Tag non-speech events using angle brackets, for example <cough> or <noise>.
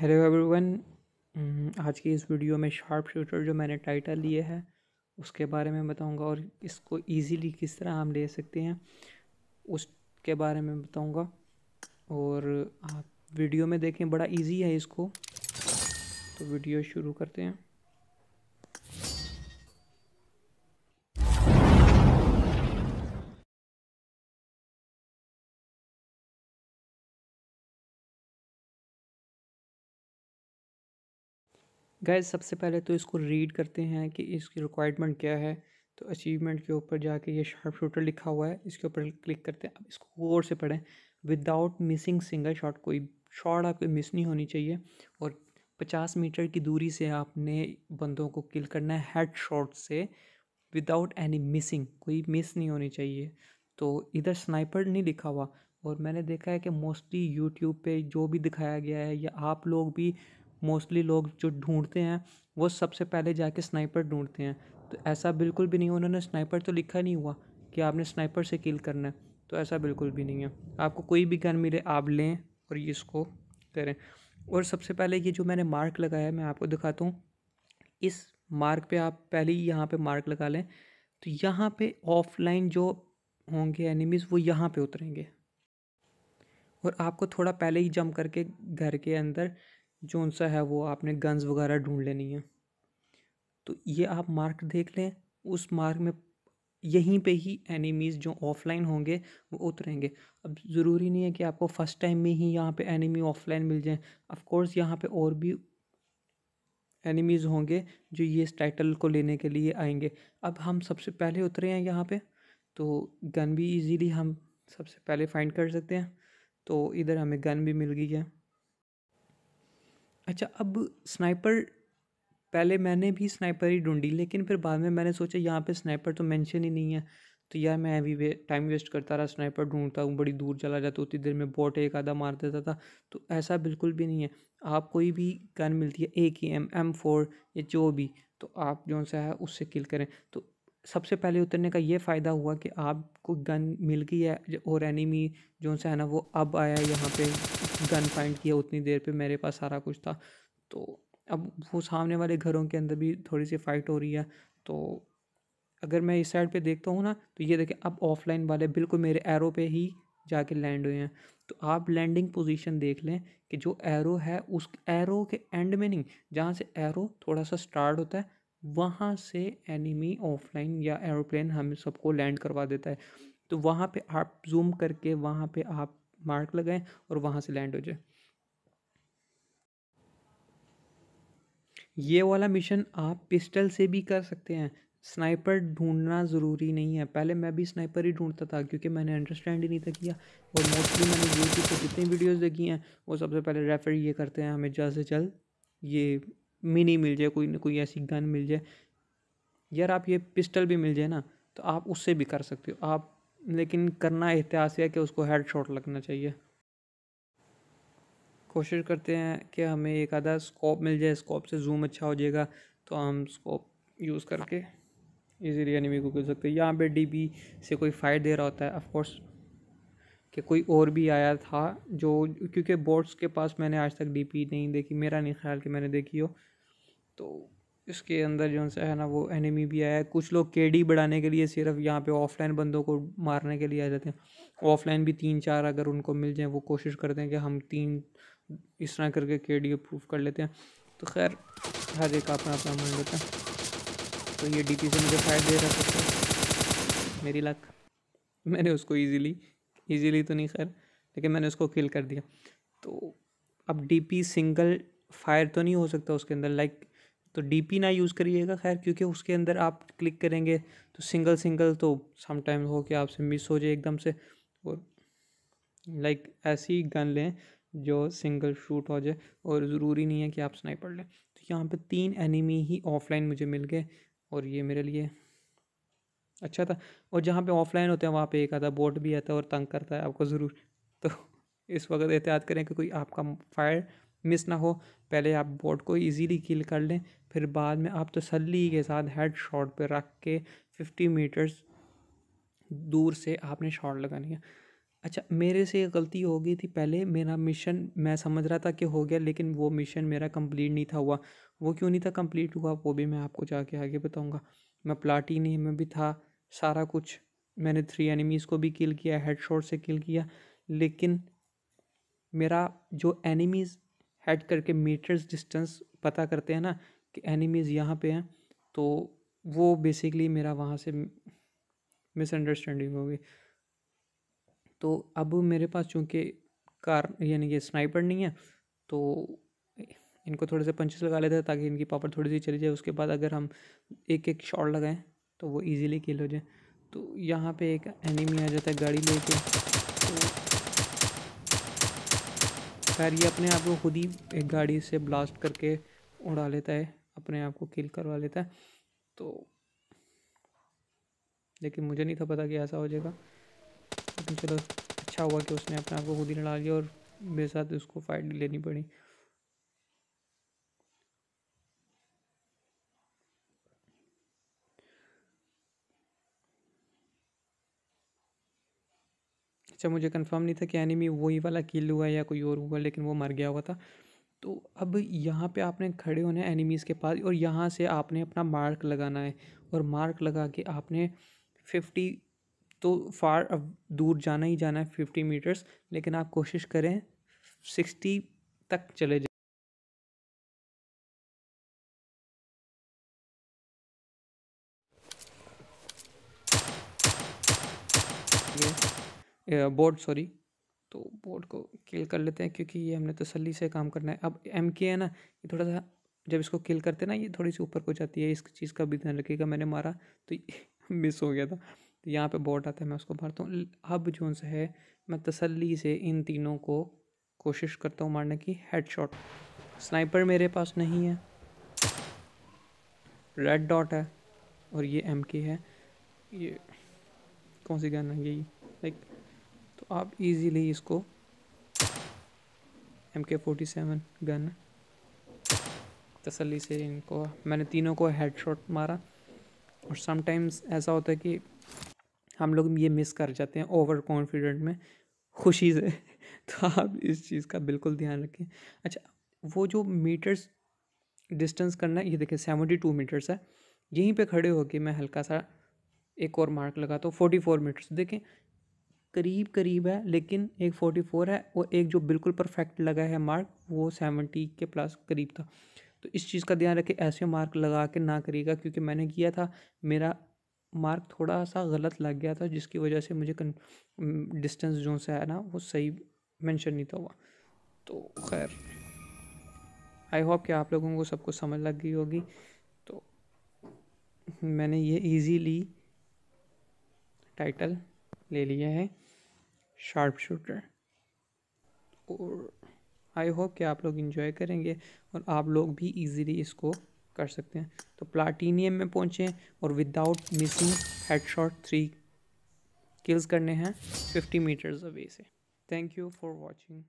Hello हम्म, everyone hmm, आज की इस वीडियो में शार्प शूटर जो मैंने टाइटल लिए है उसके बारे में बताऊंगा और इसको इजीली किस तरह हम ले सकते हैं उसके बारे में बताऊंगा और आप वीडियो में देखें बड़ा इजी है इसको तो वीडियो शुरू करते हैं गाइज सबसे पहले तो इसको रीड करते हैं कि इसकी रिक्वायरमेंट क्या है तो अचीवमेंट के ऊपर जाके ये शार्प शूटर लिखा हुआ है इसके ऊपर क्लिक करते हैं अब इसको गौर से पढ़ें विदाउट मिसिंग सिंगल शॉट कोई शॉट आपकी मिस नहीं होनी चाहिए और पचास मीटर की दूरी से आपने बंदों को किल करना है हेड शॉट से विदाउट एनी मिसिंग कोई मिस नहीं होनी चाहिए तो इधर स्नाइपर नहीं लिखा हुआ और मैंने देखा है कि मोस्टली यूट्यूब पे जो भी दिखाया गया है या आप लोग भी मोस्टली लोग जो ढूंढते हैं वो सबसे पहले जाके स्नाइपर ढूंढते हैं तो ऐसा बिल्कुल भी नहीं उन्होंने स्नाइपर तो लिखा नहीं हुआ कि आपने स्नाइपर से किल करना है तो ऐसा बिल्कुल भी नहीं है आपको कोई भी गन मिले आप लें और ये इसको करें और सबसे पहले ये जो मैंने मार्क लगाया है मैं आपको दिखाता हूँ इस मार्क पे आप पहले ही यहाँ पे मार्क लगा लें तो यहाँ पे ऑफलाइन जो होंगे एनिमीज़ वो यहाँ पे उतरेंगे और आपको थोड़ा पहले ही जम करके घर के अंदर जो सा है वो आपने गन्स वगैरह ढूंढ लेनी है तो ये आप मार्क देख लें उस मार्क में यहीं पे ही एनिमीज़ जो ऑफलाइन होंगे वो उतरेंगे अब ज़रूरी नहीं है कि आपको फ़र्स्ट टाइम में ही यहाँ पे एनिमी ऑफलाइन मिल जाए अफकोर्स यहाँ पे और भी एनिमीज़ होंगे जो ये इस टाइटल को लेने के लिए आएंगे अब हम सबसे पहले उतरे हैं यहाँ पे तो गन भी इजीली हम सबसे पहले फाइंड कर सकते हैं तो इधर हमें गन भी मिल गई है अच्छा अब स्नाइपर पहले मैंने भी स्नाइपर ही ढूंढी लेकिन फिर बाद में मैंने सोचा यहाँ पे स्नाइपर तो मेंशन ही नहीं है तो यार मैं अभी वे, टाइम वेस्ट करता रहा स्नाइपर ढूंढता हूँ बड़ी दूर चला जाता उतनी देर में बॉट एक आधा मार देता था तो ऐसा बिल्कुल भी नहीं है आप कोई भी गन मिलती है ए की एम एम फोर या जो भी तो आप जो सा है उससे किल करें तो सबसे पहले उतरने का ये फ़ायदा हुआ कि आपको गन मिल गई है और एनिमी जो सा है ना वो अब आया यहाँ पे गन फाइंड किया उतनी देर पे मेरे पास सारा कुछ था तो अब वो सामने वाले घरों के अंदर भी थोड़ी सी फाइट हो रही है तो अगर मैं इस साइड पे देखता हूँ ना तो ये देखें अब ऑफलाइन वाले बिल्कुल मेरे एरो पे ही जाके लैंड हुए हैं तो आप लैंडिंग पोजीशन देख लें कि जो एरो है उस एरो के एंड में नहीं जहाँ से एरो थोड़ा सा स्टार्ट होता है वहाँ से एनिमी ऑफलाइन या एरोप्लेन हम सबको लैंड करवा देता है तो वहाँ पे आप जूम करके वहाँ पे आप मार्क लगाएं और वहाँ से लैंड हो जाए ये वाला मिशन आप पिस्टल से भी कर सकते हैं स्नाइपर ढूंढना ज़रूरी नहीं है पहले मैं भी स्नाइपर ही ढूंढता था क्योंकि मैंने अंडरस्टैंड ही नहीं था किया और मोस्टली मैंने यूट्यूब पर जितनी वीडियोस देखी हैं वो सबसे पहले रेफ़र ये करते हैं हमें जल्द से जल्द ये मिनी मिल जाए कोई ना कोई ऐसी गन मिल जाए यार आप ये पिस्टल भी मिल जाए ना तो आप उससे भी कर सकते हो आप लेकिन करना एहतियात है कि उसको हेड शॉट लगना चाहिए कोशिश करते हैं कि हमें एक आधा स्कोप मिल जाए स्कोप से जूम अच्छा हो जाएगा तो हम स्कोप यूज़ करके इजीली एनिमी को कर सकते हैं यहाँ पे डीबी से कोई फाइट दे रहा होता है ऑफकोर्स कि कोई और भी आया था जो क्योंकि बोर्ड्स के पास मैंने आज तक डीपी नहीं देखी मेरा नहीं ख्याल कि मैंने देखी हो तो इसके अंदर जो है ना वो एनिमी भी आया है कुछ लोग डी बढ़ाने के लिए सिर्फ यहाँ पे ऑफलाइन बंदों को मारने के लिए आ जाते हैं ऑफलाइन भी तीन चार अगर उनको मिल जाए वो कोशिश करते हैं कि हम तीन इस तरह करके के डी अप्रूव कर लेते हैं तो खैर हर एक अपना अपना मान लेता है तो ये डी से मुझे फायदा दे रहा सकता मेरी लक मैंने उसको ईजीली ईजीली तो नहीं खैर लेकिन मैंने उसको किल कर दिया तो अब पी सिंगल फायर तो नहीं हो सकता उसके अंदर लाइक तो डी ना यूज़ करिएगा खैर क्योंकि उसके अंदर आप क्लिक करेंगे तो सिंगल सिंगल तो समटाइम हो कि आपसे मिस हो जाए एकदम से और लाइक ऐसी गन लें जो सिंगल शूट हो जाए और ज़रूरी नहीं है कि आप स्नाइपर लें तो यहाँ पे तीन एनिमी ही ऑफलाइन मुझे मिल गए और ये मेरे लिए अच्छा था और जहाँ पे ऑफलाइन होते हैं वहाँ पे एक आता बोट भी आता है और तंग करता है आपको ज़रूर तो इस वक्त एहतियात करें कि कोई आपका फायर मिस ना हो पहले आप बोट को इजीली किल कर लें फिर बाद में आप तसली तो के साथ हेड शॉट पर रख के फिफ्टी मीटर्स दूर से आपने शॉट लगानी है अच्छा मेरे से गलती हो गई थी पहले मेरा मिशन मैं समझ रहा था कि हो गया लेकिन वो मिशन मेरा कंप्लीट नहीं था हुआ वो क्यों नहीं था कंप्लीट हुआ वो भी मैं आपको जाके आगे बताऊंगा मैं प्लाटी नहीं में भी था सारा कुछ मैंने थ्री एनिमीज़ को भी किल किया हेडशॉट से किल किया लेकिन मेरा जो एनिमीज़ ऐड करके मीटर्स डिस्टेंस पता करते हैं ना कि एनिमीज़ यहाँ पे हैं तो वो बेसिकली मेरा वहाँ से मिसअंडरस्टैंडिंग होगी तो अब मेरे पास चूँकि कार यानी कि स्नाइपर नहीं है तो इनको थोड़े से पंचेस लगा लेते हैं ताकि इनकी पावर थोड़ी सी चली जाए उसके बाद अगर हम एक एक शॉट लगाएं तो वो इजीली किल हो जाए तो यहाँ पे एक एनिमी आ जाता है गाड़ी लेके तो खैर ये अपने आप को खुद ही एक गाड़ी से ब्लास्ट करके उड़ा लेता है अपने आप को किल करवा लेता है तो लेकिन मुझे नहीं था पता कि ऐसा हो जाएगा लेकिन चलो अच्छा हुआ कि उसने अपने आप को खुद ही लड़ा लिया और मेरे साथ उसको फाइट लेनी पड़ी अच्छा मुझे कंफर्म नहीं था कि एनिमी वही वाला किल हुआ या कोई और हुआ लेकिन वो मर गया हुआ था तो अब यहाँ पे आपने खड़े होने एनिमीज़ के पास और यहाँ से आपने अपना मार्क लगाना है और मार्क लगा के आपने फिफ्टी तो फार अब दूर जाना ही जाना है फिफ्टी मीटर्स लेकिन आप कोशिश करें सिक्सटी तक चले जाए Yeah. बोर्ड सॉरी तो बोर्ड को किल कर लेते हैं क्योंकि ये हमने तसली से काम करना है अब एम के है ना ये थोड़ा सा जब इसको किल करते ना ये थोड़ी सी ऊपर को जाती है इस चीज़ का भी ध्यान रखिएगा मैंने मारा तो मिस <laughs> हो गया था तो यहाँ पे बोर्ड आता है मैं उसको मारता हूँ अब जो सा है मैं तसली से इन तीनों को कोशिश करता हूँ मारने की हेड शॉट स्नाइपर मेरे पास नहीं है रेड डॉट है और ये एम के है ये कौन सी गन है यही लाइक आप इजीली इसको एम के फोर्टी सेवन गन तसली से इनको मैंने तीनों को हेड शॉट मारा और समटाइम्स ऐसा होता है कि हम लोग ये मिस कर जाते हैं ओवर कॉन्फिडेंट में खुशी से <laughs> तो आप इस चीज़ का बिल्कुल ध्यान रखें अच्छा वो जो मीटर्स डिस्टेंस करना है ये देखिए सेवेंटी टू मीटर्स है यहीं पे खड़े होके मैं हल्का सा एक और मार्क लगा तो फोर्टी फोर मीटर्स देखें करीब करीब है लेकिन एक फोर्टी फोर है और एक जो बिल्कुल परफेक्ट लगा है मार्क वो सेवेंटी के प्लस करीब था तो इस चीज़ का ध्यान रखें ऐसे मार्क लगा के ना करिएगा क्योंकि मैंने किया था मेरा मार्क थोड़ा सा गलत लग गया था जिसकी वजह से मुझे डिस्टेंस जो से है ना वो सही मेंशन नहीं था हुआ तो खैर आई होप कि आप लोगों को सबको समझ लग गई होगी तो मैंने ये इजीली टाइटल ले लिया है शार्प शूटर और आई होप कि आप लोग इन्जॉय करेंगे और आप लोग भी इजीली इसको कर सकते हैं तो प्लाटीनियम में पहुँचें और without missing headshot three kills करने हैं 50 मीटर्स अवे से थैंक यू फॉर वॉचिंग